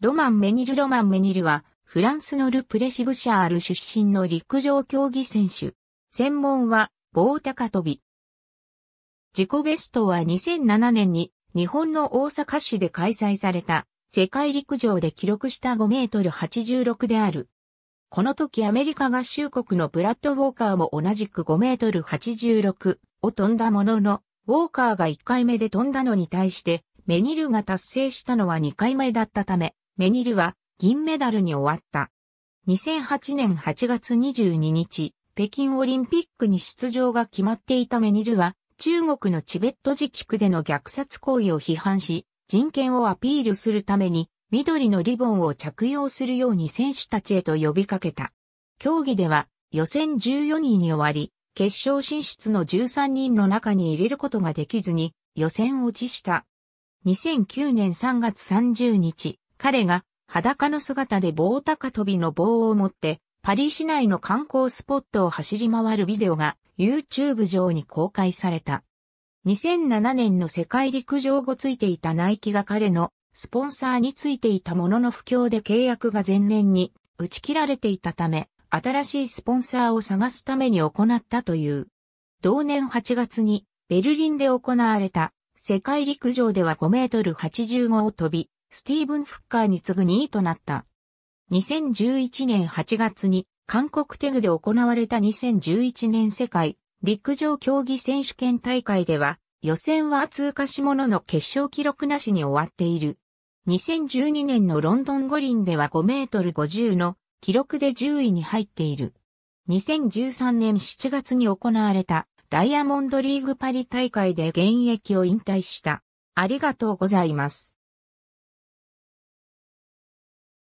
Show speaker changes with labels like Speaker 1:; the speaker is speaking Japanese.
Speaker 1: ロマン・メニル・ロマン・メニルは、フランスのル・プレシブシャール出身の陸上競技選手。専門は、棒高跳び。自己ベストは2007年に、日本の大阪市で開催された、世界陸上で記録した5メートル86である。この時アメリカ合衆国のブラッド・ウォーカーも同じく5メートル86を飛んだものの、ウォーカーが1回目で飛んだのに対して、メニルが達成したのは2回目だったため、メニルは銀メダルに終わった。2008年8月22日、北京オリンピックに出場が決まっていたメニルは、中国のチベット自治区での虐殺行為を批判し、人権をアピールするために、緑のリボンを着用するように選手たちへと呼びかけた。競技では、予選14人に終わり、決勝進出の13人の中に入れることができずに、予選落ちした。2009年3月30日、彼が裸の姿で棒高跳びの棒を持って、パリ市内の観光スポットを走り回るビデオが YouTube 上に公開された。2007年の世界陸上後ついていたナイキが彼のスポンサーについていたものの不況で契約が前年に打ち切られていたため、新しいスポンサーを探すために行ったという。同年8月にベルリンで行われた世界陸上では5メートル85を飛び、スティーブン・フッカーに次ぐ2位となった。2011年8月に韓国テグで行われた2011年世界陸上競技選手権大会では予選は通過しものの決勝記録なしに終わっている。2012年のロンドン五輪では5メートル50の記録で10位に入っている。2013年7月に行われたダイヤモンドリーグパリ大会で現役を引退した。ありがとうございます。